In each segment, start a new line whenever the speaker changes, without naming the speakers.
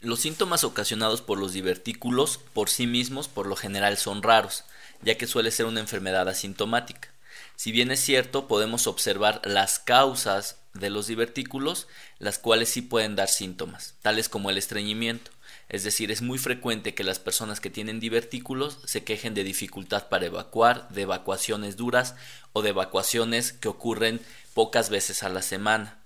Los síntomas ocasionados por los divertículos por sí mismos por lo general son raros, ya que suele ser una enfermedad asintomática. Si bien es cierto, podemos observar las causas de los divertículos, las cuales sí pueden dar síntomas, tales como el estreñimiento. Es decir, es muy frecuente que las personas que tienen divertículos se quejen de dificultad para evacuar, de evacuaciones duras o de evacuaciones que ocurren pocas veces a la semana.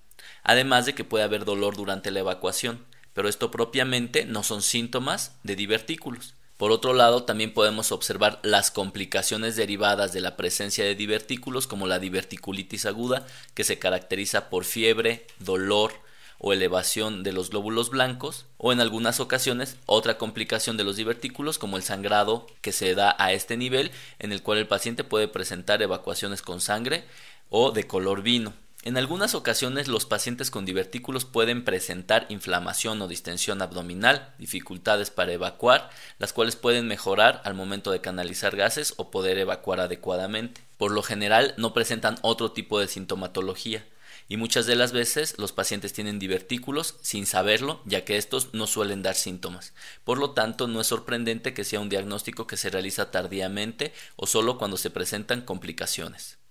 Además de que puede haber dolor durante la evacuación pero esto propiamente no son síntomas de divertículos. Por otro lado, también podemos observar las complicaciones derivadas de la presencia de divertículos como la diverticulitis aguda, que se caracteriza por fiebre, dolor o elevación de los glóbulos blancos, o en algunas ocasiones otra complicación de los divertículos como el sangrado que se da a este nivel, en el cual el paciente puede presentar evacuaciones con sangre o de color vino. En algunas ocasiones los pacientes con divertículos pueden presentar inflamación o distensión abdominal, dificultades para evacuar, las cuales pueden mejorar al momento de canalizar gases o poder evacuar adecuadamente. Por lo general no presentan otro tipo de sintomatología y muchas de las veces los pacientes tienen divertículos sin saberlo ya que estos no suelen dar síntomas. Por lo tanto no es sorprendente que sea un diagnóstico que se realiza tardíamente o solo cuando se presentan complicaciones.